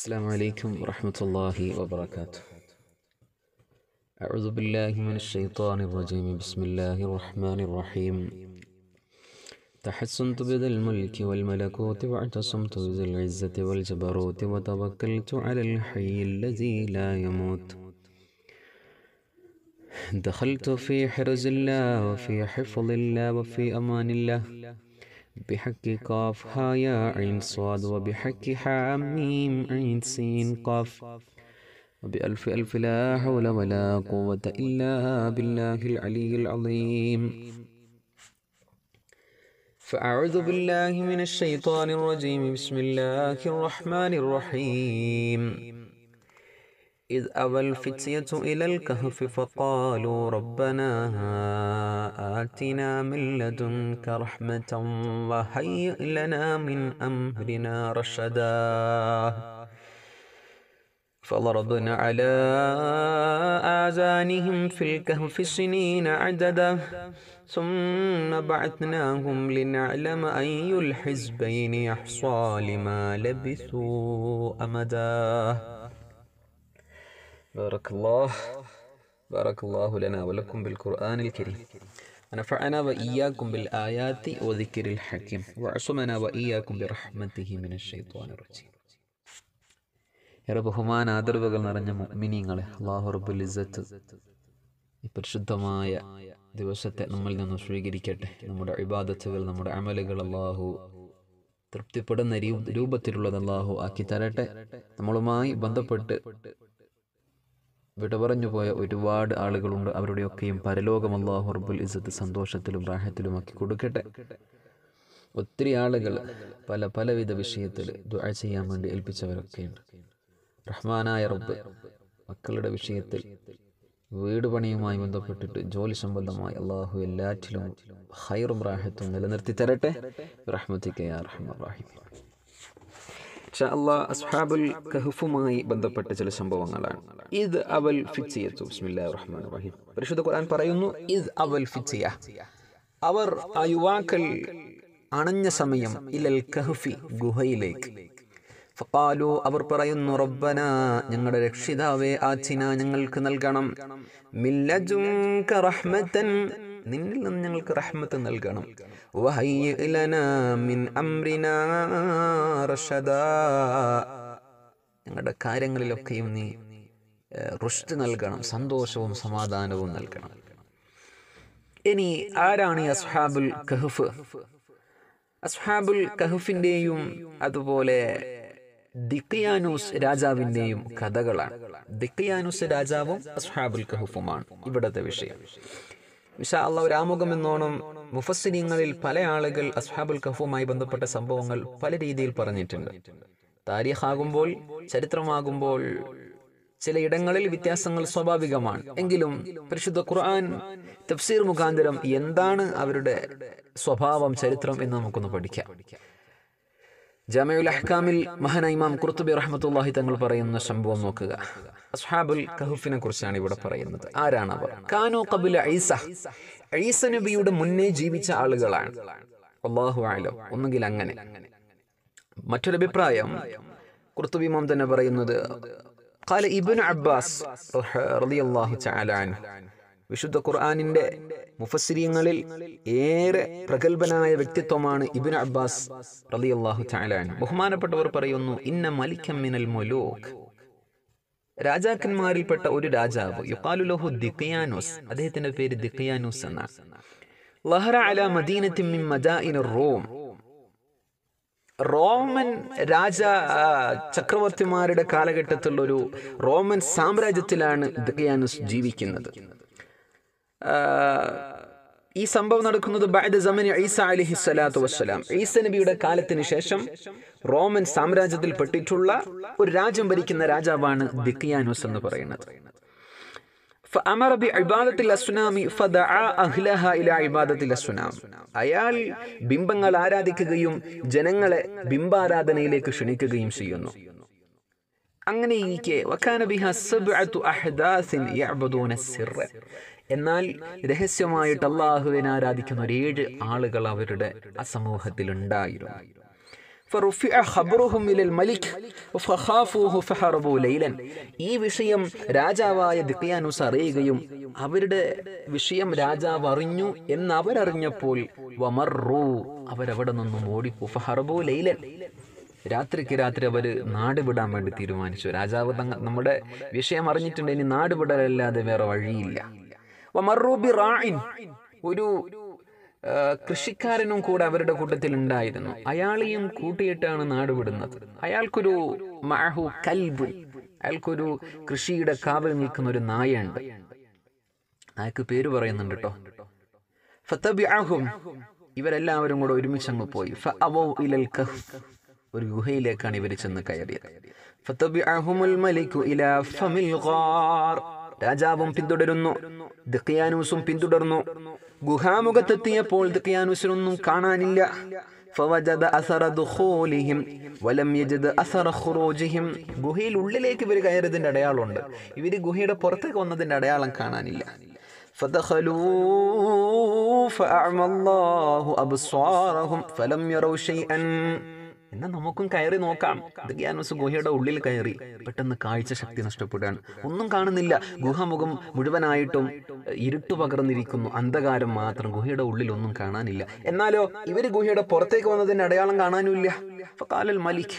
السلام عليكم ورحمة الله وبركاته أعوذ بالله من الشيطان الرجيم بسم الله الرحمن الرحيم تحسنت بذا الملك والملكوت واعتصمت بذا العزة والجبروت وتوكلت على الحي الذي لا يموت دخلت في حرز الله وفي حفظ الله وفي أمان الله بحق قاف ها يا عين صاد وبحق حاميم عين سين قاف وبألف ألف لا حول ولا قوة إلا بالله العلي العظيم فأعوذ بالله من الشيطان الرجيم بسم الله الرحمن الرحيم إذ أوى الفتية إلى الكهف فقالوا ربنا آتنا من لدنك رحمة وهيئ لنا من أمرنا رشدا فضربنا على آذانهم في الكهف سنين عددا ثم بعثناهم لنعلم أي الحزبين يحصى لما لبثوا أمدا بارك الله بارك الله لنا ولكم بالقرآن الكريم ونفعنا وإياكم بالآيات وذكر الحكيم وعصمنا وإياكم برحمته من الشيطان الرجيم ഏറെ ബഹുമാന ആദരവുകൾ നിറഞ്ഞ മിനിങ്ങളെ അള്ളാഹു റബ്ബുൽ ഇസത്ത് ഈ പരിശുദ്ധമായ ദിവസത്തെ നമ്മൾ നിന്ന് സ്വീകരിക്കട്ടെ നമ്മുടെ ഇബാദത്തുകൾ നമ്മുടെ അമലുകൾ അള്ളാഹു തൃപ്തിപ്പെടുന്ന രൂപത്തിലുള്ളത് അള്ളാഹു ആക്കി തരട്ടെ നമ്മളുമായി ബന്ധപ്പെട്ട് വിട പോയ ഒരുപാട് ആളുകളുണ്ട് അവരുടെയൊക്കെയും പരലോകം അള്ളാഹു റബ്ബുൽ ഇസത്ത് സന്തോഷത്തിലും ആക്കി കൊടുക്കട്ടെ ഒത്തിരി ആളുകൾ പല പലവിധ വിഷയത്തിൽ ദുആ ചെയ്യാൻ വേണ്ടി ഏൽപ്പിച്ചവരൊക്കെയുണ്ട് റഹ്മാനായ റബ്ബ് മക്കളുടെ വിഷയത്തിൽ വീട് പണിയുമായി ബന്ധപ്പെട്ടിട്ട് ജോലി സംബന്ധമായി അള്ളാഹു എല്ലാറ്റിലും ഹൈറും റാഹത്തും നിലനിർത്തി തരട്ടെ റഹ്മത്തിക്കയാ റഹ്മാൻ റാഹിം ഷാല്ല അസ്ഹാബുൽ കഹഫുമായി ബന്ധപ്പെട്ട ചില സംഭവങ്ങളാണ് ഇത് അവൽ ഫിറ്റ്സിയത്തു ബിസ്മില്ലാഹിർ റഹ്മാനിർ റഹീം പരിശുദ്ധ ഖുർആൻ പറയുന്നു ഇത് അവൽ ഫിറ്റ്സിയ അവർ ആ യുവാക്കൾ അണഞ്ഞ സമയം ഇലൽ കഹഫി ഗുഹയിലേക്ക് ഫക്കാലു അവർ പറയുന്നു റബ്ബന ഞങ്ങളുടെ രക്ഷിതാവേ ആച്ചിന ഞങ്ങൾക്ക് നൽകണം മില്ലജും റഹ്മത്തൻ നിന്നിൽ നിന്ന് ഞങ്ങൾക്ക് റഹ്മത്ത് നൽകണം ഞങ്ങളുടെ കാര്യങ്ങളിലൊക്കെയും നീ റുഷ്ട് നൽകണം സന്തോഷവും സമാധാനവും നൽകണം ഇനി ആരാണ് ഈ അസ്ഹാബുൽ കഹഫ് അസ്ഹാബുൽ കഹഫിൻ്റെയും അതുപോലെ ദിക്കിയാനൂസ് രാജാവിൻ്റെയും കഥകളാണ് ദിക്കിയാനൂസ് രാജാവും അസ്ഹാബുൽ കഹഫുമാണ് ഇവിടുത്തെ വിഷയം വിശാ അള്ള ആമുഖം എന്നോണം മുഫസ്സിനിങ്ങളിൽ പല ആളുകൾ അസ്ഹാബുൽ കഫുമായി ബന്ധപ്പെട്ട സംഭവങ്ങൾ പല രീതിയിൽ പറഞ്ഞിട്ടുണ്ട് താരിഖാകുമ്പോൾ ചരിത്രമാകുമ്പോൾ ചിലയിടങ്ങളിൽ വ്യത്യാസങ്ങൾ സ്വാഭാവികമാണ് എങ്കിലും പരിശുദ്ധ ഖുർആൻ തഫ്സീർ മുഖാന്തരം എന്താണ് അവരുടെ സ്വഭാവം ചരിത്രം എന്ന് നമുക്കൊന്ന് പഠിക്കാം ജമയുൽ അഹ്കാമിൽ മഹന ഇമാം കുർത്തുബി റഹ്മത്തുല്ലാഹി തങ്ങൾ പറയുന്ന സംഭവം നോക്കുക അസ്ഹാബുൽ കഹുഫിനെ കുറിച്ചാണ് ഇവിടെ പറയുന്നത് ആരാണ് അവർ കാനോ കബിൽ ഐസ ഐസ നബിയുടെ മുന്നേ ജീവിച്ച ആളുകളാണ് അള്ളാഹു ആലോ ഒന്നുകിൽ അങ്ങനെ മറ്റൊരു അഭിപ്രായം കുർത്തുബി ഇമാം തന്നെ പറയുന്നത് ഖാല ഇബ്നു അബ്ബാസ് റളിയല്ലാഹു തആല അൻഹു വിശുദ്ധ ഖുർആാനിന്റെ മുഫസ്സിരിയങ്ങളിൽ ഏറെ പ്രഗത്ഭനായ വ്യക്തിത്വമാണ് ഇബിൻ അബ്ബാസ് റലിയല്ലാഹു ബഹുമാനപ്പെട്ടവർ പറയുന്നു ഇന്ന മലിക്കമ്മിനൽ മിനൽ മൊലൂഖ് രാജാക്കന്മാരിൽപ്പെട്ട ഒരു രാജാവ് യുക്കാലുലോഹു ദിഖിയാനൂസ് അദ്ദേഹത്തിന്റെ പേര് ദിഖിയാനൂസ് എന്നാണ് ലഹറ അല മദീനത്തിൻ റോം റോമൻ രാജ ചക്രവർത്തിമാരുടെ കാലഘട്ടത്തിലുള്ള ഒരു റോമൻ സാമ്രാജ്യത്തിലാണ് ദിഖിയാനൂസ് ജീവിക്കുന്നത് ഈ സംഭവം നടക്കുന്നത് ബഅദ സമനി ഈസ അലിഹി സ്വലാത്തു വസ്സലാം ഈസ നബിയുടെ കാലത്തിന് ശേഷം റോമൻ സാമ്രാജ്യത്തിൽ പെട്ടിട്ടുള്ള ഒരു രാജ്യം ഭരിക്കുന്ന രാജാവാണ് ദിക്കിയാനോസ് എന്ന് പറയുന്നത് فأمر അയാൾ ബിംബങ്ങൾ ആരാധിക്കുകയും ജനങ്ങളെ ബിംബാരാധനയിലേക്ക് ക്ഷണിക്കുകയും ചെയ്യുന്നു അങ്ങനെ എന്നാൽ രഹസ്യമായിട്ട് അള്ളാഹുവിനെ ആരാധിക്കുന്ന ഒരു ഏഴ് ആളുകൾ അവരുടെ ആ ഉണ്ടായിരുന്നു ഈ വിഷയം രാജാവായ ദിത്യാനുസ് അറിയുകയും അവരുടെ വിഷയം രാജാവ് അറിഞ്ഞു എന്ന് അവരറിഞ്ഞപ്പോൾ അവരവിടെ നിന്നും ഓടിപ്പോ ഫഹർബു ലൈലൻ രാത്രിക്ക് രാത്രി അവർ നാട് വിടാൻ വേണ്ടി തീരുമാനിച്ചു രാജാവ് തങ്ങ നമ്മുടെ വിഷയം അറിഞ്ഞിട്ടുണ്ട് ഇനി നാട് വിടലല്ലാതെ വേറെ വഴിയില്ല ഒരു കൃഷിക്കാരനും കൂടെ അവരുടെ കൂട്ടത്തിൽ ഉണ്ടായിരുന്നു അയാളെയും കൂട്ടിയിട്ടാണ് നാടുവിടുന്നത് അയാൾക്കൊരു മാഹു കൽബ് അയാൾക്കൊരു കൃഷിയുടെ കാവൽ നിൽക്കുന്ന ഒരു നായയുണ്ട് നായക്ക് പേര് പറയുന്നുണ്ട് കേട്ടോ ഇവരെല്ലാവരും കൂടെ ഒരുമിച്ച് അങ്ങ് പോയി ഇലൽ കഹ് ഒരു ഗുഹയിലേക്കാണ് ഇവർ ചെന്ന് കയറിയത് ഫത്തബിഅഹുമുൽ മലിക്കു ഇലാ ഫമിൽ ഗാർ രാജാവും പിന്തുടരുന്നു ദിഖ്യാനൂസും പിന്തുടർന്നു ഗുഹാമുഖത്തെത്തിയപ്പോൾ ദിഖ്യാനൂസിനൊന്നും കാണാനില്ല فوجد أثر دخولهم ولم يجد ഗുഹയിൽ ഉള്ളിലേക്ക് ഇവർ കയറിയതിൻ്റെ അടയാളമുണ്ട് ഇവർ ഗുഹയുടെ പുറത്തേക്ക് വന്നതിന്റെ അടയാളം കാണാനില്ല فدخلوا എന്നാൽ നമുക്കും കയറി നോക്കാം ഗ്യാനോസ് ഗുഹയുടെ ഉള്ളിൽ കയറി പെട്ടെന്ന് കാഴ്ച ശക്തി നഷ്ടപ്പെടുകയാണ് ഒന്നും കാണുന്നില്ല ഗുഹമുഖം മുഴുവനായിട്ടും ഇരുട്ടു പകർന്നിരിക്കുന്നു അന്ധകാരം മാത്രം ഗുഹയുടെ ഉള്ളിൽ ഒന്നും കാണാനില്ല എന്നാലോ ഇവര് ഗുഹയുടെ പുറത്തേക്ക് വന്നതിന്റെ അടയാളം കാണാനുമില്ല കാലൽ മലിക്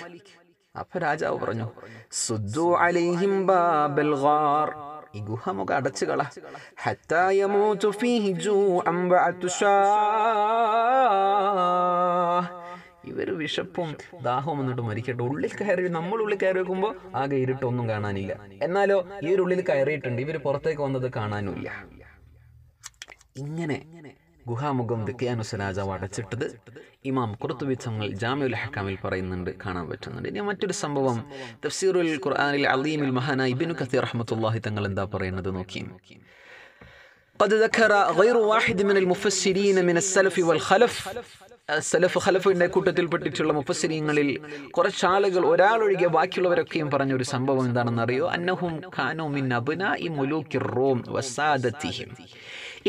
അപ്പൊ രാജാവ് പറഞ്ഞു സുദ്ദു അലൈഹിം ബാബൽ ഗാർ ഈ ഗുഹമുഖ അടച്ചു കള ഹത്തായമൂതു ഫീഹി ജൂഅൻ വഅത്ഷാ ഇവർ വിഷപ്പും ദാഹവും എന്നിട്ട് മരിക്കട്ടെ ഉള്ളിൽ കയറി നമ്മൾ ഉള്ളിൽ കയറി വെക്കുമ്പോൾ ആകെ ഇരുട്ടൊന്നും കാണാനില്ല എന്നാലോ ഉള്ളിൽ കയറിയിട്ടുണ്ട് ഇവർ പുറത്തേക്ക് വന്നത് കാണാനില്ല ഇങ്ങനെ ഗുഹാമുഖം ദിക്കിയാനുസ് രാജാവ് അടച്ചിട്ടത് ഇമാം കുർത്തുബി തങ്ങൾ ജാമ്യുൽ ഹക്കാമിൽ പറയുന്നുണ്ട് കാണാൻ പറ്റുന്നുണ്ട് ഇനി മറ്റൊരു സംഭവം തഫ്സീറുൽ ഖുർആനിൽ അലീമിൽ മഹാന ഇബിനു കത്തി റഹ്മത്തുല്ലാഹി തങ്ങൾ എന്താ പറയുന്നത് നോക്കി قد ذكر غير واحد من المفسرين من السلف والخلف സലഫ് ഹലഫിൻ്റെ കൂട്ടത്തിൽപ്പെട്ടിട്ടുള്ള മുപ്പസരീങ്ങളിൽ കുറച്ചാളുകൾ ഒരാളൊഴികെ ബാക്കിയുള്ളവരൊക്കെയും പറഞ്ഞ ഒരു സംഭവം എന്താണെന്നറിയോ അന്നഹും ഖാനോമിൻ ഇ വസാദത്തിഹിം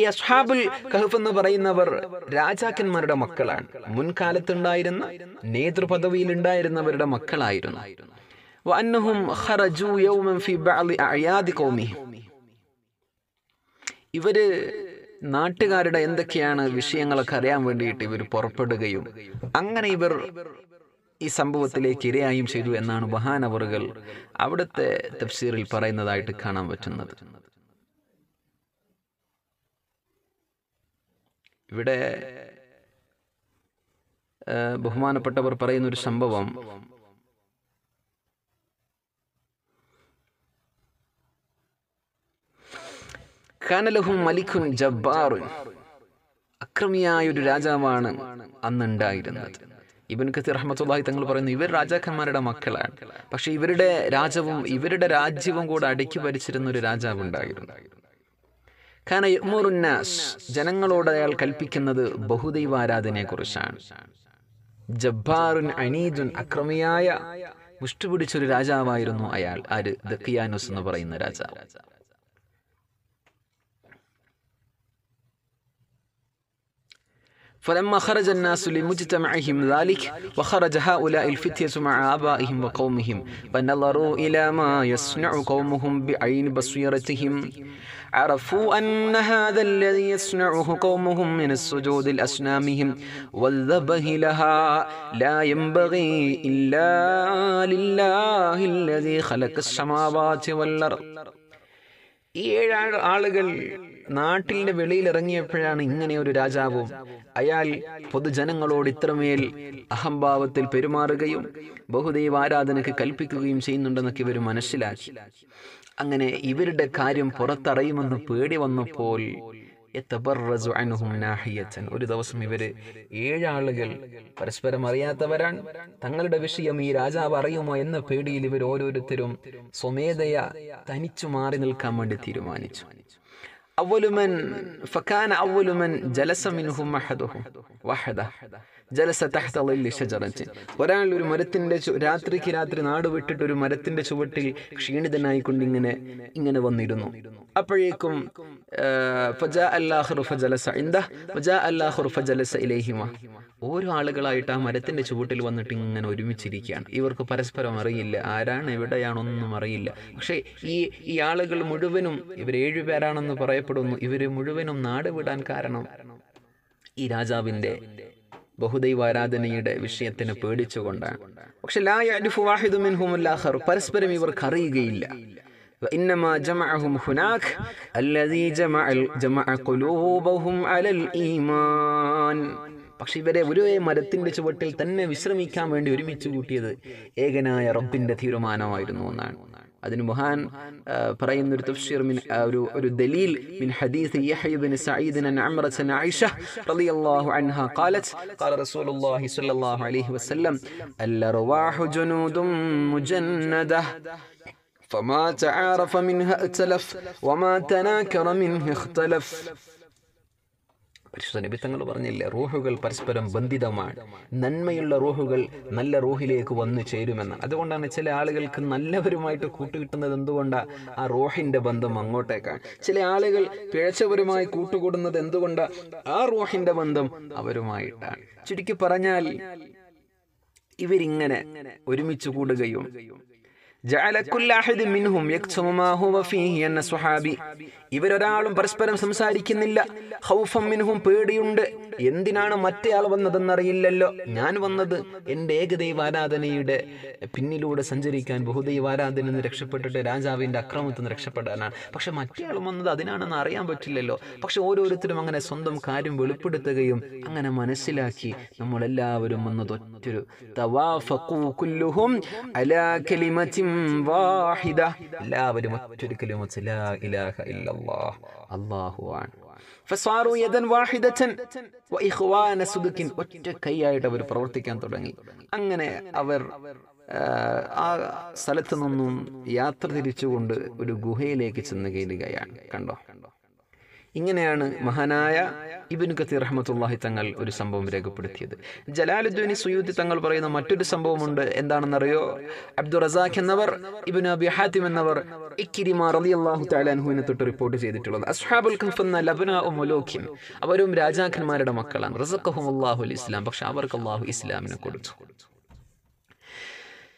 ഈ അസ്ഹാബുൽ കഹഫ് എന്ന് പറയുന്നവർ രാജാക്കന്മാരുടെ മക്കളാണ് മുൻകാലത്തുണ്ടായിരുന്ന നേതൃപദവിയിൽ ഉണ്ടായിരുന്നവരുടെ മക്കളായിരുന്നു ഇവര് നാട്ടുകാരുടെ എന്തൊക്കെയാണ് വിഷയങ്ങളൊക്കെ അറിയാൻ വേണ്ടിയിട്ട് ഇവർ പുറപ്പെടുകയും അങ്ങനെ ഇവർ ഈ സംഭവത്തിലേക്ക് ഇരയായും ചെയ്തു എന്നാണ് വഹാനവറുകൾ അവിടുത്തെ തഫ്സീറിൽ പറയുന്നതായിട്ട് കാണാൻ പറ്റുന്നത് ഇവിടെ ബഹുമാനപ്പെട്ടവർ പറയുന്നൊരു സംഭവം കനലഹും മലിഖുൻ ജബ്ബാറുൻ അക്രമിയായ ഒരു രാജാവാണ് അന്നുണ്ടായിരുന്നത് ഇബൻ കത്തി റഹ്മത്തുള്ളാഹി തങ്ങൾ പറയുന്നു ഇവർ രാജാക്കന്മാരുടെ മക്കളാണ് പക്ഷെ ഇവരുടെ രാജവും ഇവരുടെ രാജ്യവും കൂടെ അടുക്കി ഭരിച്ചിരുന്ന ഒരു രാജാവ് ഉണ്ടായിരുന്നു ഖാനയുമുറുന്നാസ് ജനങ്ങളോട് അയാൾ കൽപ്പിക്കുന്നത് ബഹുദൈവാരാധനയെ കുറിച്ചാണ് ജബ്ബാറുൻ അനീജുൻ അക്രമിയായ മുഷ്ടുപിടിച്ചൊരു രാജാവായിരുന്നു അയാൾ ആര് ദക്കിയാനോസ് എന്ന് പറയുന്ന രാജാവ് فلما خرج الناس لمجتمعهم ذلك وخرج هؤلاء الفتية مع آبائهم وقومهم فنظروا إلى ما يصنع قومهم بعين بصيرتهم عرفوا أن هذا الذي يصنعه قومهم من السجود لأصنامهم والذبه لها لا ينبغي إلا لله الذي خلق السماوات والأرض ഏഴ് إيه ആളുകൾ നാട്ടിലെ വെളിയിൽ ഇറങ്ങിയപ്പോഴാണ് ഇങ്ങനെ ഒരു രാജാവും അയാൾ പൊതുജനങ്ങളോട് ഇത്രമേൽ അഹംഭാവത്തിൽ പെരുമാറുകയും ബഹുദൈവ ആരാധനയ്ക്ക് കൽപ്പിക്കുകയും ചെയ്യുന്നുണ്ടെന്നൊക്കെ ഇവർ മനസ്സിലാക്കി അങ്ങനെ ഇവരുടെ കാര്യം പുറത്തറിയുമെന്ന് പേടി വന്നപ്പോൾ ഒരു ദിവസം ഇവര് ഏഴാളുകൾ പരസ്പരം അറിയാത്തവരാണ് തങ്ങളുടെ വിഷയം ഈ രാജാവ് അറിയുമോ എന്ന പേടിയിൽ ഇവർ ഓരോരുത്തരും സ്വമേധയ തനിച്ചു മാറി നിൽക്കാൻ വേണ്ടി തീരുമാനിച്ചു അവലുമൻ ഫക്കാന അവലുമൻ ജലസമിനുഹും വഹദ ജലസ തഹ്തളിൽ ഷജറച്ച് ഒരാൾ ഒരു മരത്തിൻ്റെ രാത്രിക്ക് രാത്രി നാട് വിട്ടിട്ട് ഒരു മരത്തിൻ്റെ ചുവട്ടിൽ ക്ഷീണിതനായിക്കൊണ്ട് ഇങ്ങനെ ഇങ്ങനെ വന്നിരുന്നു അപ്പോഴേക്കും ഫജ അല്ലാഹു ജലസ ഇന്ത ഫജ അല്ലാഹു ജലസ ഇലേഹിമ ഓരോ ആളുകളായിട്ട് ആ മരത്തിൻ്റെ ചുവട്ടിൽ വന്നിട്ട് ഇങ്ങനെ ഒരുമിച്ചിരിക്കുകയാണ് ഇവർക്ക് പരസ്പരം അറിയില്ല ആരാണ് എവിടെയാണൊന്നും അറിയില്ല പക്ഷേ ഈ ഈ ആളുകൾ മുഴുവനും ഇവർ ഏഴുപേരാണെന്ന് പറയപ്പെടുന്നു ഇവർ മുഴുവനും നാട് വിടാൻ കാരണം ഈ രാജാവിൻ്റെ ആരാധനയുടെ വിഷയത്തിന് പേടിച്ചുകൊണ്ടാണ് പക്ഷെ ലാഹിദുമിൻഹുമല്ലാഹർ പരസ്പരം ഇവർക്ക് അറിയുകയില്ല وإنما جمعهم പക്ഷെ ഇവരെ ഒരേ മരത്തിൻ്റെ ചുവട്ടിൽ തന്നെ വിശ്രമിക്കാൻ വേണ്ടി ഒരുമിച്ച് കൂട്ടിയത് ഏകനായ റബ്ബിൻ്റെ തീരുമാനമായിരുന്നു എന്നാണ് അതിന് മുഹാൻ പറയുന്ന ഒരു തഫ്ഷീർ മിൻ ഒരു ഒരു ദലീൽ മിൻ ഹദീസ് യഹ്യ ബിൻ സഈദ് അൻ അംറസ് അൻ ആയിഷ റളിയല്ലാഹു അൻഹ ഖാലത് ഖാല റസൂലുള്ളാഹി സ്വല്ലല്ലാഹു അലൈഹി വസല്ലം അൽ റവാഹു ജുനൂദും മുജന്നദ فما تعارف منها ائتلف وما تناكر منه اختلف പരിശുദ്ധ നിബിത്തങ്ങൾ പറഞ്ഞില്ലേ റൂഹുകൾ പരസ്പരം ബന്ധിതമാണ് നന്മയുള്ള റൂഹുകൾ നല്ല റൂഹിലേക്ക് വന്നു ചേരുമെന്ന് അതുകൊണ്ടാണ് ചില ആളുകൾക്ക് നല്ലവരുമായിട്ട് കൂട്ടുകിട്ടുന്നത് എന്തുകൊണ്ടാണ് ആ റോഹിന്റെ ബന്ധം അങ്ങോട്ടേക്കാണ് ചില ആളുകൾ പിഴച്ചവരുമായി കൂട്ടുകൂടുന്നത് എന്തുകൊണ്ടാണ് ആ റോഹിന്റെ ബന്ധം അവരുമായിട്ടാണ് ചുരുക്കി പറഞ്ഞാൽ ഇവരിങ്ങനെ ഒരുമിച്ച് കൂടുകയും മിൻഹും ഹുവ ഫീഹി ഇവരൊരാളും പരസ്പരം സംസാരിക്കുന്നില്ല ഹൗഫം പേടിയുണ്ട് എന്തിനാണ് മറ്റേയാൾ വന്നതെന്നറിയില്ലല്ലോ ഞാൻ വന്നത് എൻ്റെ ഏകദൈവ ആരാധനയുടെ പിന്നിലൂടെ സഞ്ചരിക്കാൻ ബഹുദൈവ ആരാധന നിന്ന് രക്ഷപ്പെട്ടിട്ട് രാജാവിൻ്റെ അക്രമത്തിൽ നിന്ന് രക്ഷപ്പെടാനാണ് പക്ഷെ മറ്റേയാൾ വന്നത് അതിനാണെന്ന് അറിയാൻ പറ്റില്ലല്ലോ പക്ഷെ ഓരോരുത്തരും അങ്ങനെ സ്വന്തം കാര്യം വെളിപ്പെടുത്തുകയും അങ്ങനെ മനസ്സിലാക്കി നമ്മളെല്ലാവരും വന്നത് ഒറ്റൊരു എല്ലാവരും ഒറ്റൊരു കലിമ ഇലാഹ ഇല്ല ഇഖ്വാന ആണ് ഒറ്റ കൈയായിട്ട് അവർ പ്രവർത്തിക്കാൻ തുടങ്ങി അങ്ങനെ അവർ ആ സ്ഥലത്ത് നിന്നും യാത്ര തിരിച്ചുകൊണ്ട് ഒരു ഗുഹയിലേക്ക് ചെന്ന് കയറുകയാണ് കണ്ടോ ഇങ്ങനെയാണ് മഹാനായ ഇബിനു കത്തി റഹമത്തുല്ലാഹി തങ്ങൾ ഒരു സംഭവം രേഖപ്പെടുത്തിയത് ജലാലുദ്ദീനി സുയൂദി തങ്ങൾ പറയുന്ന മറ്റൊരു സംഭവമുണ്ട് എന്താണെന്നറിയോ അബ്ദുൾ റസാഖ് എന്നവർ ഇബിന് അബി ഹാത്തിം എന്നവർ ഇക്കിരിമ അള്ളാഹു താലാൻഹുവിനെ തൊട്ട് റിപ്പോർട്ട് ചെയ്തിട്ടുള്ളത് അസ്ഹാബുൽ ഖഫ് എന്ന ലബന ഒമൊലോഖിം അവരും രാജാക്കന്മാരുടെ മക്കളാണ് റസഖഹും അള്ളാഹു ഇസ്ലാം പക്ഷെ അവർക്ക് അള്ളാഹു ഇസ്ലാമിനെ കൊടുത്തു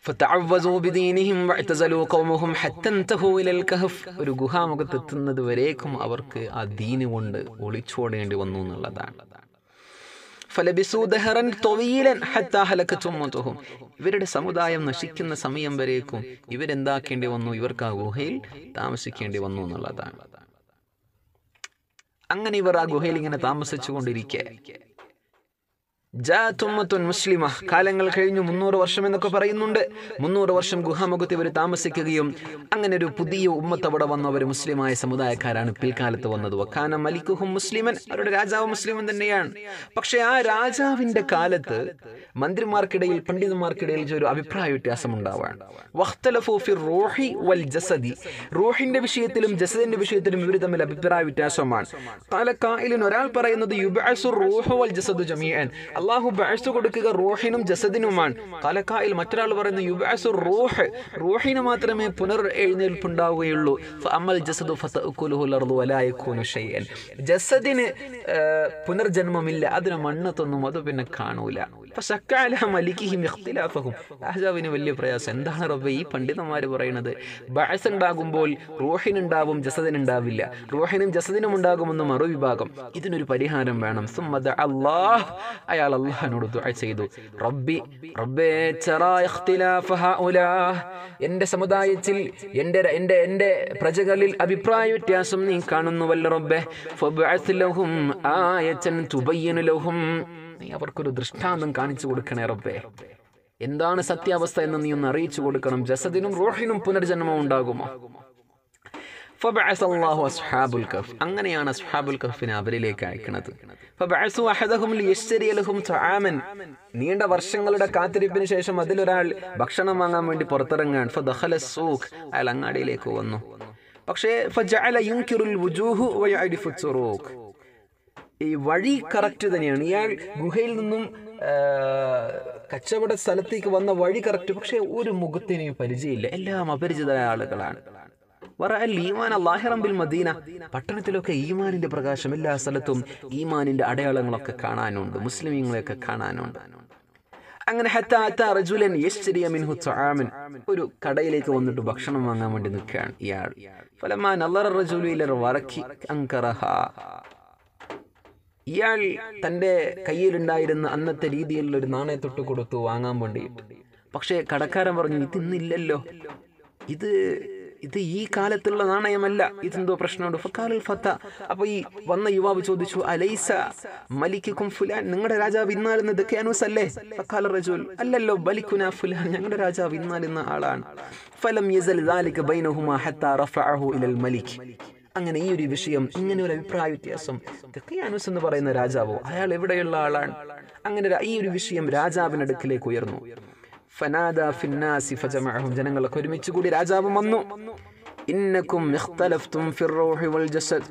فتعوذوا بدينهم واعتزلوا قومهم حتى انتهوا الى الكهف ഒരു ഗുഹാമുഖത്ത് എത്തുന്നത് വരേക്കും അവർക്ക് ആ ദീന് കൊണ്ട് ഒളിച്ചോടേണ്ടി വന്നു എന്നുള്ളതാണ് ഫലബിസു ദഹറൻ തൊവീലൻ ഹത്താ ഹലക്കത്തുമ്മത്തുഹും ഇവരുടെ സമുദായം നശിക്കുന്ന സമയം വരേക്കും ഇവരെന്താക്കേണ്ടി വന്നു ഇവർക്ക് ആ ഗുഹയിൽ താമസിക്കേണ്ടി വന്നു എന്നുള്ളതാണ് അങ്ങനെ ഇവർ ആ ഗുഹയിൽ ഇങ്ങനെ താമസിച്ചു ജാത്തുമ്മത്തുൻ മുസ്ലിമ കാലങ്ങൾ കഴിഞ്ഞു മുന്നൂറ് വർഷം എന്നൊക്കെ പറയുന്നുണ്ട് മുന്നൂറ് വർഷം ഗുഹാമുഖത്ത് ഇവർ താമസിക്കുകയും അങ്ങനെ ഒരു പുതിയ ഉമ്മത്ത് അവിടെ വന്ന ഒരു മുസ്ലിമായ സമുദായക്കാരാണ് പിൽക്കാലത്ത് വന്നത് വക്കാന മലിക്കുഹും മുസ്ലിമൻ അവരുടെ രാജാവ് മുസ്ലിമൻ തന്നെയാണ് പക്ഷെ ആ രാജാവിന്റെ കാലത്ത് മന്ത്രിമാർക്കിടയിൽ പണ്ഡിതന്മാർക്കിടയിൽ ഒരു അഭിപ്രായ വ്യത്യാസം ഉണ്ടാവാണ് റോഹി വൽ ജസദി റോഹിന്റെ വിഷയത്തിലും ജസദിന്റെ വിഷയത്തിലും ഇവർ തമ്മിൽ അഭിപ്രായ വ്യത്യാസമാണ് ഒരാൾ പറയുന്നത് വൽ ജസദു അള്ളാഹു ബാഴ്സ് കൊടുക്കുക റോഹിനും ജസദിനുമാണ് കലക്കായിൽ മറ്റൊരാൾ പറയുന്ന യുബാസു റോഹ് റോഹിന് മാത്രമേ പുനർ എഴുന്നേൽപ്പുണ്ടാവുകയുള്ളൂ അമ്മൽ ജസദു ജസദിന് പുനർജന്മമില്ല അതിന് മണ്ണത്തൊന്നും അത് പിന്നെ കാണൂല രാജാവിന് വലിയ പ്രയാസം എന്താണ് റബ്ബെ ഈ പണ്ഡിതന്മാർ പറയുന്നത് ബാഴ്സ് ഉണ്ടാകുമ്പോൾ റോഹിനുണ്ടാവും ജസദിനുണ്ടാവില്ല റോഹിനും ജസദിനും ഉണ്ടാകുമെന്ന് മറുവിഭാഗം ഇതിനൊരു പരിഹാരം വേണം സുമ്മദ് അള്ളാഹ് അയാൾ അള്ളഹാനോട് ദുആ ചെയ്തു റബ്ബി റബ്ബേ എന്റെ സമുദായത്തിൽ എന്റെ എന്റെ എന്റെ പ്രജകളിൽ അഭിപ്രായ വ്യത്യാസം നീ കാണുന്നുവല്ലോ റബ്ബെ ആയച്ചൻ തുബയ്യനു ലഹും നീ അവർക്കൊരു ദൃഷ്ടാന്തം കാണിച്ചു കൊടുക്കണേ റബ്ബേ എന്താണ് സത്യാവസ്ഥ എന്ന് നീ ഒന്ന് അറിയിച്ചു കൊടുക്കണം ജസദിനും റോഹിനും പുനർജന്മം ഉണ്ടാകുമോ അങ്ങനെയാണ് അസ്ഹാബുൽ കഫിനെ അവരിലേക്ക് അയക്കുന്നത് നീണ്ട വർഷങ്ങളുടെ കാത്തിരിപ്പിന് ശേഷം അതിലൊരാൾ ഭക്ഷണം വാങ്ങാൻ വേണ്ടി പുറത്തിറങ്ങാൻ അയാൾ അങ്ങാടിയിലേക്ക് വന്നു പക്ഷേ ഈ വഴി കറക്റ്റ് തന്നെയാണ് ഇയാൾ ഗുഹയിൽ നിന്നും കച്ചവട സ്ഥലത്തേക്ക് വന്ന വഴി കറക്റ്റ് പക്ഷേ ഒരു മുഖത്തിനെയും പരിചയമില്ല എല്ലാം അപരിചിതരായ ആളുകളാണ് മദീന പട്ടണത്തിലൊക്കെ ഈമാനിന്റെ പ്രകാശം എല്ലാ സ്ഥലത്തും ഈമാനിന്റെ അടയാളങ്ങളൊക്കെ കാണാനുണ്ട് മുസ്ലിമീങ്ങളെയൊക്കെ കാണാനുണ്ട് അങ്ങനെ റജുലൻ ഒരു കടയിലേക്ക് വന്നിട്ട് ഭക്ഷണം വാങ്ങാൻ വേണ്ടി നിൽക്കുകയാണ് ഇയാൾ ഫലമാൻ വറക്കി അങ്കറഹ ഇയാൾ തന്റെ കയ്യിലുണ്ടായിരുന്ന അന്നത്തെ രീതിയിലുള്ള ഒരു നാണയത്തൊട്ട് കൊടുത്തു വാങ്ങാൻ വേണ്ടിയിട്ട് പക്ഷേ കടക്കാരൻ പറഞ്ഞു ഇത് ഇന്നില്ലല്ലോ ഇത് ഇത് ഈ കാലത്തുള്ള നാണയമല്ല ഇതെന്തോ പ്രശ്നമുണ്ട് ഫക്കാലുൽ ഫത്ത അപ്പോൾ ഈ വന്ന യുവാവ് ചോദിച്ചു അലൈസ മലിക്കും ഫുലാൻ നിങ്ങളുടെ രാജാവ് ഇന്നാലെന്ന് ദക്കാനൂസ് അല്ലേ ഫക്കാല റജുൽ അല്ലല്ലോ ബലിക്കുന ഫുലാൻ ഞങ്ങളുടെ രാജാവ് ഇന്നാലെന്ന ആളാണ് ഫലം യസൽ ദാലിക ബൈനഹുമ ഹത്താ റഫഅഹു ഇലൽ മലിക് അങ്ങനെ ഈ ഒരു വിഷയം ഇങ്ങനെ ഒരു അഭിപ്രായ വ്യത്യാസം തെക്കിയാനുസ് എന്ന് പറയുന്ന രാജാവോ അയാൾ എവിടെയുള്ള ആളാണ് അങ്ങനെ ഈ ഒരു വിഷയം രാജാവിനടുക്കിലേക്ക് ഉയർന്നു فنادى في الناس فجمعهم جنان الله كريم تقول العذاب منو إنكم اختلفتم في الروح والجسد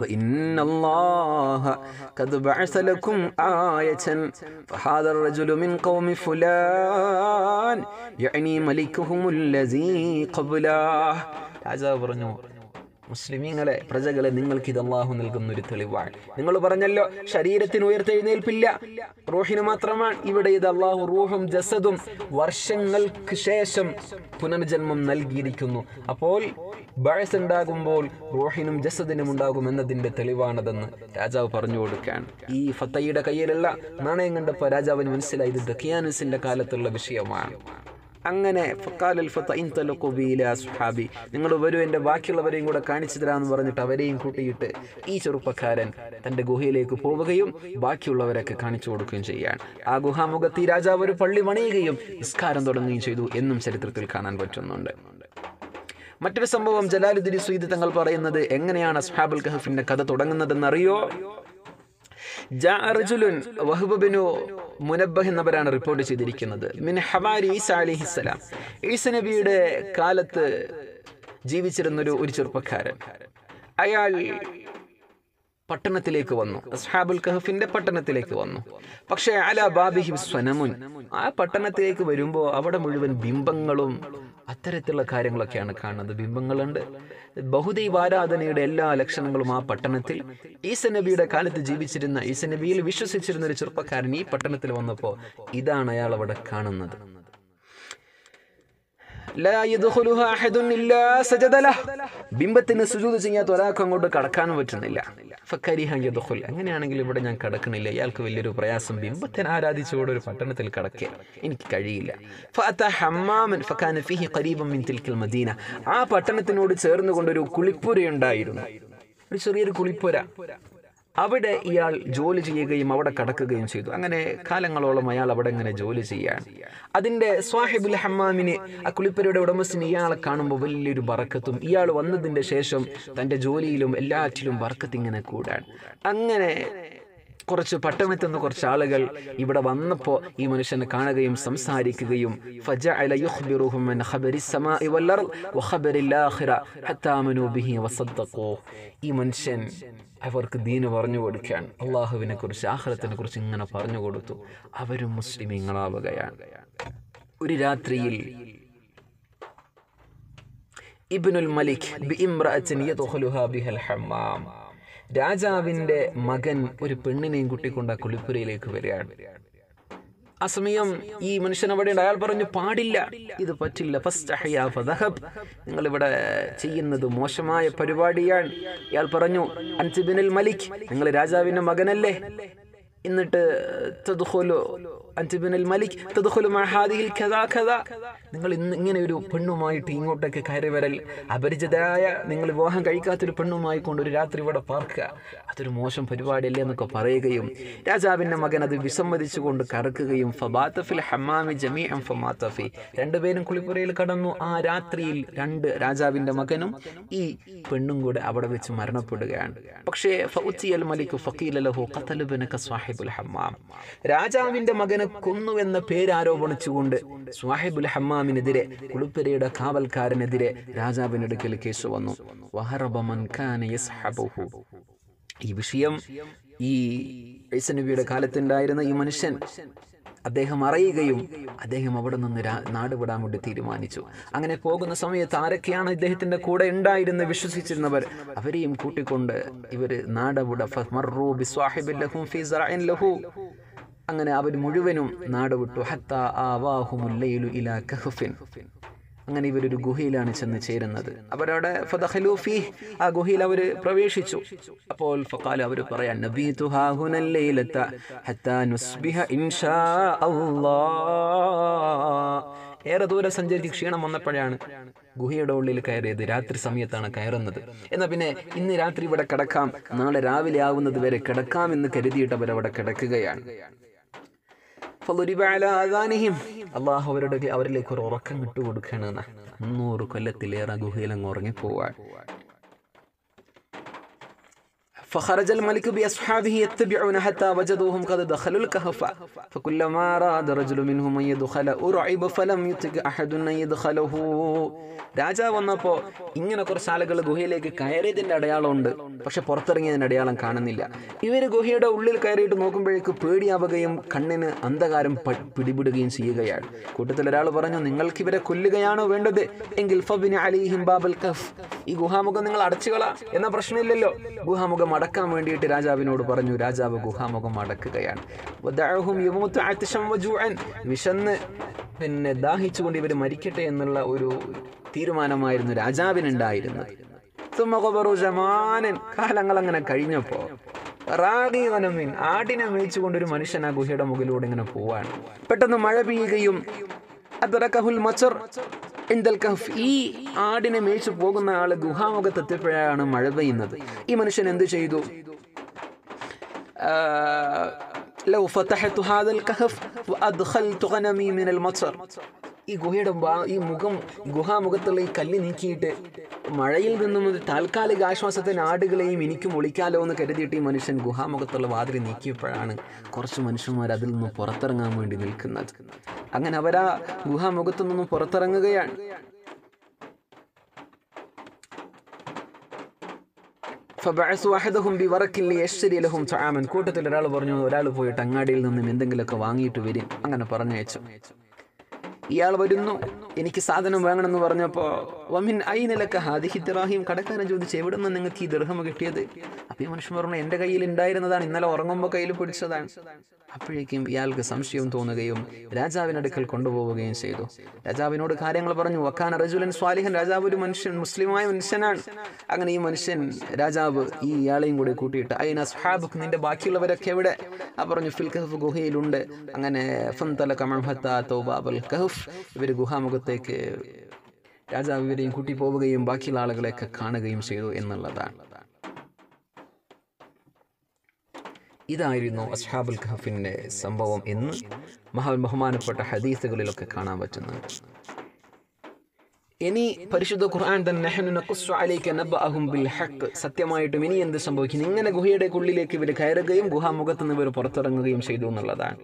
وإن الله قد بعث لكم آية فهذا الرجل من قوم فلان يعني ملكهم الذي قبله عجاب رنور മുസ്ലിമീങ്ങളെ പ്രജകളെ നിങ്ങൾക്ക് ഇത് അള്ളാഹു നൽകുന്ന ഒരു തെളിവാണ് നിങ്ങൾ പറഞ്ഞല്ലോ ശരീരത്തിന് ഉയർത്തെഴുന്നേൽപ്പില്ല റോഹിന് മാത്രമാണ് ഇവിടെ ഇത് അള്ളാഹു റൂഹും ജസദും വർഷങ്ങൾക്ക് ശേഷം പുനർജന്മം നൽകിയിരിക്കുന്നു അപ്പോൾ ബഴസ് ഉണ്ടാകുമ്പോൾ റൂഹിനും ജസദിനും ഉണ്ടാകും എന്നതിന്റെ തെളിവാണതെന്ന് രാജാവ് പറഞ്ഞു കൊടുക്കുകയാണ് ഈ ഫത്തയുടെ കയ്യിലുള്ള നാണയം കണ്ടപ്പോൾ രാജാവിന് മനസ്സിലായത് ദക്കിയാനസിന്റെ കാലത്തുള്ള വിഷയമാണ് അങ്ങനെ സുഹാബി നിങ്ങൾ വരൂ എൻ്റെ ബാക്കിയുള്ളവരെയും കൂടെ കാണിച്ചു തരാമെന്ന് പറഞ്ഞിട്ട് അവരെയും കൂട്ടിയിട്ട് ഈ ചെറുപ്പക്കാരൻ തൻ്റെ ഗുഹയിലേക്ക് പോവുകയും ബാക്കിയുള്ളവരൊക്കെ കാണിച്ചു കൊടുക്കുകയും ചെയ്യാൻ ആ ഗുഹാമുഖത്ത് ഈ രാജാവ് ഒരു പള്ളി പണിയുകയും നിസ്കാരം തുടങ്ങുകയും ചെയ്തു എന്നും ചരിത്രത്തിൽ കാണാൻ പറ്റുന്നുണ്ട് മറ്റൊരു സംഭവം ജലാലുദ്ദീൻ സുയിദ് തങ്ങൾ പറയുന്നത് എങ്ങനെയാണ് അസ്ഹാബുൽ കഹഫിന്റെ കഥ തുടങ്ങുന്നതെന്നറിയോ വഹബിനു മുനബഹ് എന്നവരാണ് റിപ്പോർട്ട് ചെയ്തിരിക്കുന്നത് മിൻ ഹവാരി ഈസ അലിഹിസ്സലാം ഈസ നബിയുടെ കാലത്ത് ജീവിച്ചിരുന്നൊരു ഒരു ചെറുപ്പക്കാരൻ അയാൾ പട്ടണത്തിലേക്ക് വന്നു അസ്ഹാബുൽ കഹഫിന്റെ പട്ടണത്തിലേക്ക് വന്നു പക്ഷേ അല ബാബിഹിം സ്വനമുൻ ആ പട്ടണത്തിലേക്ക് വരുമ്പോൾ അവിടെ മുഴുവൻ ബിംബങ്ങളും അത്തരത്തിലുള്ള കാര്യങ്ങളൊക്കെയാണ് കാണുന്നത് ബിംബങ്ങളുണ്ട് ബഹുദൈവാരാധനയുടെ എല്ലാ ലക്ഷണങ്ങളും ആ പട്ടണത്തിൽ ഈസ നബിയുടെ കാലത്ത് ജീവിച്ചിരുന്ന ഈസ നബിയിൽ വിശ്വസിച്ചിരുന്ന ഒരു ചെറുപ്പക്കാരൻ ഈ പട്ടണത്തിൽ വന്നപ്പോൾ ഇതാണ് അയാൾ അവിടെ കാണുന്നത് ബിംബത്തിന് സുജൂത് ചെയ്യാത്ത ഒരാൾക്കും അങ്ങോട്ട് കടക്കാൻ പറ്റുന്നില്ല ഫക്കരിഹ ദുഹുൽ അങ്ങനെയാണെങ്കിൽ ഇവിടെ ഞാൻ കടക്കണില്ല ഇയാൾക്ക് വലിയൊരു പ്രയാസം ബിംബത്തിന് ആരാധിച്ചുകൂടെ ഒരു പട്ടണത്തിൽ കടക്കുക എനിക്ക് കഴിയില്ല മദീന ആ പട്ടണത്തിനോട് ചേർന്നുകൊണ്ട് ഒരു കുളിപ്പുര ഉണ്ടായിരുന്നു ഒരു ചെറിയൊരു കുളിപ്പുര അവിടെ ഇയാൾ ജോലി ചെയ്യുകയും അവിടെ കടക്കുകയും ചെയ്തു അങ്ങനെ കാലങ്ങളോളം അയാൾ അവിടെ ഇങ്ങനെ ജോലി ചെയ്യാണ് അതിൻ്റെ സ്വാഹിബുൽ ഹമ്മാമിന് ആ കുളിപ്പരയുടെ ഉടമസ്ഥന് ഇയാളെ കാണുമ്പോൾ വലിയൊരു വറക്കത്തും ഇയാൾ വന്നതിൻ്റെ ശേഷം തൻ്റെ ജോലിയിലും എല്ലാറ്റിലും ബറക്കത്ത് ഇങ്ങനെ കൂടാൻ അങ്ങനെ കുറച്ച് പട്ടണത്തുനിന്ന് കുറച്ച് ആളുകൾ ഇവിടെ വന്നപ്പോൾ ഈ മനുഷ്യനെ കാണുകയും സംസാരിക്കുകയും ഈ മനുഷ്യൻ അവർക്ക് ദീന് പറഞ്ഞു കൊടുക്കുകയാണ് അള്ളാഹുവിനെ കുറിച്ച് ആഹ്ലത്തിനെ കുറിച്ച് ഇങ്ങനെ പറഞ്ഞു കൊടുത്തു അവരും മുസ്ലിമീങ്ങളാവുകയാണ് ഒരു രാത്രിയിൽ ഇബ്നുൽ മലിക് രാജാവിന്റെ മകൻ ഒരു പെണ്ണിനെയും കുട്ടിക്കൊണ്ട് ആ കുളിപ്പുരയിലേക്ക് വരികയാണ് അസമയം ഈ മനുഷ്യൻ അവിടെ ഉണ്ട് അയാൾ പറഞ്ഞു പാടില്ല ഇത് പറ്റില്ല നിങ്ങൾ ഇവിടെ ചെയ്യുന്നത് മോശമായ പരിപാടിയാണ് ഇയാൾ പറഞ്ഞു അൻസിബിനുൽ മലിക് നിങ്ങൾ രാജാവിൻ്റെ മകനല്ലേ എന്നിട്ട് അൽ മലിക് ഹാദിഹിൽ കദാ കദാ നിങ്ങൾ ഇന്ന് ഇങ്ങനെ ഒരു പെണ്ണുമായിട്ട് ഇങ്ങോട്ടേക്ക് കയറി വരൽ അപരിചിതയായ നിങ്ങൾ വിവാഹം കഴിക്കാത്തൊരു പെണ്ണുമായി കൊണ്ട് ഒരു രാത്രി ഇവിടെ പാർക്കുക അതൊരു മോശം പരിപാടിയല്ലേ എന്നൊക്കെ പറയുകയും രാജാവിൻ്റെ മകൻ അത് വിസമ്മതിച്ചുകൊണ്ട് കറക്കുകയും ഫബാത്തഫിൽ ഹമ്മാമി ജമി എം ഫമാത്തഫി രണ്ടുപേരും കുളിപ്പുരയിൽ കടന്നു ആ രാത്രിയിൽ രണ്ട് രാജാവിൻ്റെ മകനും ഈ പെണ്ണും കൂടെ അവിടെ വെച്ച് മരണപ്പെടുകയാണ് പക്ഷേ ഫൗത്തിയൽ മലിക് അലഹു ഖത്തലുബിനക സാഹിബുൽ ഹമ്മാം രാജാവിൻ്റെ മകൻ ഇങ്ങനെ കൊന്നുവെന്ന പേരാരോപണിച്ചുകൊണ്ട് സ്വാഹിബുൽ ഹമ്മാമിനെതിരെ കുളുപ്പരയുടെ കാവൽക്കാരനെതിരെ രാജാവിനടുക്കൽ കേസ് വന്നു ഈ വിഷയം ഈ ഐസനബിയുടെ കാലത്തുണ്ടായിരുന്ന ഈ മനുഷ്യൻ അദ്ദേഹം അറിയുകയും അദ്ദേഹം അവിടെ നിന്ന് നാട് വേണ്ടി തീരുമാനിച്ചു അങ്ങനെ പോകുന്ന സമയത്ത് ആരൊക്കെയാണ് ഇദ്ദേഹത്തിന്റെ കൂടെ ഉണ്ടായിരുന്ന വിശ്വസിച്ചിരുന്നവർ അവരെയും കൂട്ടിക്കൊണ്ട് ഇവർ നാട് അങ്ങനെ അവർ മുഴുവനും നാട് വിട്ടു ഹത്ത ആവാഹുമുല്ലയിലു ഇലാ കഹുഫിൻ അങ്ങനെ ഇവരൊരു ഗുഹയിലാണ് ചെന്ന് ചേരുന്നത് അവരവിടെ ഫതഹലൂഫി ആ ഗുഹയിൽ അവർ പ്രവേശിച്ചു അപ്പോൾ ഫക്കാൽ അവർ പറയാൻ നബി തുഹാഹുനല്ലയിലെത്ത ഹത്ത നുസ്ബിഹ ഇൻഷാ അല്ലാഹ് ഏറെ ദൂരെ സഞ്ചരിച്ച് ക്ഷീണം വന്നപ്പോഴാണ് ഗുഹയുടെ ഉള്ളിൽ കയറിയത് രാത്രി സമയത്താണ് കയറുന്നത് എന്നാൽ പിന്നെ ഇന്ന് രാത്രി ഇവിടെ കിടക്കാം നാളെ രാവിലെ ആവുന്നത് വരെ കിടക്കാം എന്ന് കരുതിയിട്ട് അവരവിടെ കിടക്കുകയാണ് അള്ളാഹു അവരുടെ അവരിലേക്ക് ഒരു ഉറക്കം വിട്ടുകൊടുക്കുകയാണ് മുന്നൂറ് കൊല്ലത്തിലേറെ ഗുഹയിലങ്ങ് ഉറങ്ങിപ്പോവാൻ فخرج الملك بأصحابه يتبعون حتى وجدوهم قد دخلوا الكهف فكلما أراد رجل منهم أن يدخل أرعب فلم يطق أحد أن يدخله രാജാവ് വന്നപ്പോ ഇങ്ങനെ കുറച്ച് ആളുകൾ ഗുഹയിലേക്ക് അടയാളം അടയാളമുണ്ട് പക്ഷെ പുറത്തിറങ്ങിയതിന്റെ അടയാളം കാണുന്നില്ല ഇവർ ഗുഹയുടെ ഉള്ളിൽ കയറിയിട്ട് നോക്കുമ്പോഴേക്ക് പേടിയാവുകയും കണ്ണിന് അന്ധകാരം പിടിപെടുകയും ചെയ്യുകയാണ് കൂട്ടത്തിൽ ഒരാൾ പറഞ്ഞു നിങ്ങൾക്ക് ഇവരെ കൊല്ലുകയാണോ വേണ്ടത് എങ്കിൽ ഫബിൻ അലിഹിം ബാബൽ കഫ് ഈ ഗുഹാമുഖം നിങ്ങൾ അടച്ചുകള എന്ന പ്രശ്നമില്ലല്ലോ ഗുഹാമുഖം അടക്കാൻ വേണ്ടിയിട്ട് രാജാവിനോട് പറഞ്ഞു രാജാവ് ഗുഹാമുഖം അടക്കുകയാണ് വിശന്ന് പിന്നെ ദാഹിച്ചുകൊണ്ട് ഇവർ മരിക്കട്ടെ എന്നുള്ള ഒരു തീരുമാനമായിരുന്നു രാജാവിനുണ്ടായിരുന്നത് കാലങ്ങൾ അങ്ങനെ കഴിഞ്ഞപ്പോൾ റാഗീവനമീൻ ആടിനെ മേയിച്ചുകൊണ്ട് ഒരു മനുഷ്യൻ ആ ഗുഹയുടെ മുകളിലൂടെ ഇങ്ങനെ പോവാണ് പെട്ടെന്ന് മഴ പെയ്യുകയും എന്തൽ കഫ് ഈ ആടിനെ മേച്ചു പോകുന്ന ആൾ ഗുഹാമുഖത്തെത്തിയപ്പോഴാണ് മഴ പെയ്യുന്നത് ഈ മനുഷ്യൻ എന്ത് ചെയ്തു ലൗ ഫതഹത്തു ഹാദൽ കഹഫ് വഅദ്ഖൽതു ഗനമി മിനൽ മത്സർ ഈ ഗുഹയുടെ ഈ മുഖം ഗുഹാമുഖത്തുള്ള ഈ കല്ല് നീക്കിയിട്ട് മഴയിൽ നിന്നും താൽക്കാലിക ആശ്വാസത്തിന് ആടുകളെയും എനിക്കും ഒളിക്കാലോ എന്ന് കരുതിയിട്ട് ഈ മനുഷ്യൻ ഗുഹാമുഖത്തുള്ള വാതിലി നീക്കിയപ്പോഴാണ് കുറച്ച് മനുഷ്യന്മാർ അതിൽ നിന്ന് പുറത്തിറങ്ങാൻ വേണ്ടി നിൽക്കുന്നത് അങ്ങനെ അവരാ ഗുഹാമുഖത്തു നിന്നും പുറത്തിറങ്ങുകയാണ് കൂട്ടത്തിൽ ഒരാൾ പറഞ്ഞു ഒരാൾ പോയിട്ട് അങ്ങാടിയിൽ നിന്നും എന്തെങ്കിലുമൊക്കെ വാങ്ങിയിട്ട് വരും അങ്ങനെ പറഞ്ഞു അയച്ചു ഇയാൾ വരുന്നു എനിക്ക് സാധനം വാങ്ങണമെന്ന് പറഞ്ഞപ്പോൾ വമിൻ ഐ നിലക്ക ഹാദിഹി തിറാഹിം കടക്കാരൻ ചോദിച്ചു എവിടെ നിന്ന് നിങ്ങൾക്ക് ഈ ദൃഹം കിട്ടിയത് അപ്പൊ ഈ മനുഷ്യൻ പറഞ്ഞു എൻ്റെ കയ്യിൽ ഉണ്ടായിരുന്നതാണ് ഇന്നലെ ഉറങ്ങുമ്പോൾ കയ്യിൽ പിടിച്ചതാണ് അപ്പോഴേക്കും ഇയാൾക്ക് സംശയം തോന്നുകയും രാജാവിനടുക്കൽ കൊണ്ടുപോവുകയും ചെയ്തു രാജാവിനോട് കാര്യങ്ങൾ പറഞ്ഞു വക്കാൻ റജുലൻ സ്വാലിഹൻ രാജാവ് ഒരു മനുഷ്യൻ മുസ്ലിമായ മനുഷ്യനാണ് അങ്ങനെ ഈ മനുഷ്യൻ രാജാവ് ഈ ഇയാളെയും കൂടി കൂട്ടിയിട്ട് അയിന സുഹാബുക്ക് നിന്റെ ബാക്കിയുള്ളവരൊക്കെ എവിടെ ആ പറഞ്ഞു ഫിൽ കഹഫ് ഗുഹയിലുണ്ട് അങ്ങനെ ഫന്തല കമഹത്ത തോബാബൽ കഹഫ് ഗുഹാമുഖത്ത് ഭാഗത്തേക്ക് രാജാവ് ഇവരെയും കൂട്ടി പോവുകയും ബാക്കിയുള്ള ആളുകളെയൊക്കെ കാണുകയും ചെയ്തു എന്നുള്ളതാണ് ഇതായിരുന്നു അസ്ഹാബുൽ ഖഹഫിൻ്റെ സംഭവം എന്ന് മഹാൻ ബഹുമാനപ്പെട്ട ഹദീസുകളിലൊക്കെ കാണാൻ പറ്റുന്നുണ്ട് ഇനി പരിശുദ്ധ ഖുർആൻ തന്നെ സത്യമായിട്ടും ഇനി എന്ത് സംഭവിക്കും ഇങ്ങനെ ഗുഹയുടെ ഉള്ളിലേക്ക് ഇവർ കയറുകയും ഗുഹാമുഖത്ത് നിന്ന് ഇവർ പുറത്തിറങ്ങുകയും ചെയ്തു എന്നുള്ളതാണ്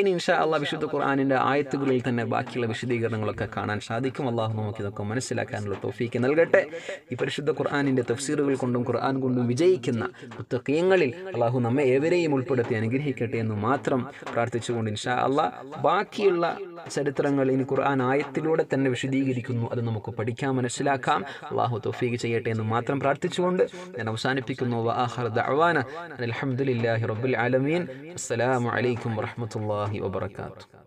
ഇനി ഇൻഷാ അള്ളാഹ് വിശുദ്ധ ഖുർആാനിന്റെ ആയത്തുകളിൽ തന്നെ ബാക്കിയുള്ള വിശദീകരണങ്ങളൊക്കെ കാണാൻ സാധിക്കും അള്ളാഹു നമുക്ക് ഇതൊക്കെ മനസ്സിലാക്കാനുള്ള തോഫീക്ക് നൽകട്ടെ ഈ പരിശുദ്ധ ഖുർആാനിന്റെ തഫ്സീറുകൾ കൊണ്ടും ഖുർആൻ കൊണ്ടും വിജയിക്കുന്ന കുത്തക്കയങ്ങളിൽ അള്ളാഹു നമ്മെ ഏവരെയും ഉൾപ്പെടുത്തി അനുഗ്രഹിക്കട്ടെ എന്ന് മാത്രം പ്രാർത്ഥിച്ചുകൊണ്ട് ഇൻഷാ അള്ളാഹ് ബാക്കിയുള്ള ചരിത്രങ്ങൾ ഇനി ഖുർആൻ ആയത്തിലൂടെ തന്നെ വിശദീകരിക്കുന്നു അത് നമുക്ക് നമുക്ക് പഠിക്കാൻ മനസ്സിലാക്കാം അള്ളാഹു തൗഫീഖ് ചെയ്യട്ടെ എന്ന് മാത്രം പ്രാർത്ഥിച്ചുകൊണ്ട് ഞാൻ അവസാനിപ്പിക്കുന്നു അലഹമുല്ലാഹി റബുൽ ആലമീൻ അസ്സലാമു അലൈക്കും വറഹമത്തല്ലാഹി വാത്തു